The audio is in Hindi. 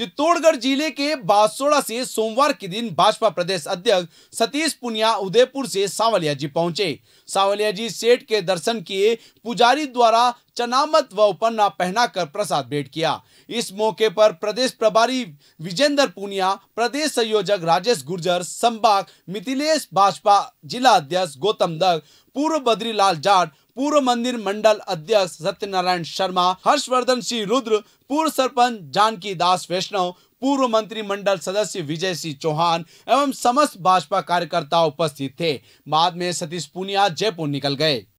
चित्तौड़गढ़ जिले के बासोड़ा से सोमवार के दिन भाजपा प्रदेश अध्यक्ष सतीश पुनिया उदयपुर से सांवलिया जी पहुंचे सावलिया जी सेठ के दर्शन किए पुजारी द्वारा चनामत व उपन्ना पहनाकर प्रसाद भेंट किया इस मौके पर प्रदेश प्रभारी विजेंद्र पुनिया प्रदेश संयोजक राजेश गुर्जर संभाग मिथिलेश भाजपा जिला अध्यक्ष गौतम दग पूर्व बद्रीलाल जाट पूर्व मंदिर मंडल अध्यक्ष सत्यनारायण शर्मा हर्षवर्धन सिंह रुद्र पूर्व सरपंच जानकी दास वैष्णव पूर्व मंत्रिमंडल सदस्य विजय सिंह चौहान एवं समस्त भाजपा कार्यकर्ता उपस्थित थे बाद में सतीश पुनिया जयपुर निकल गए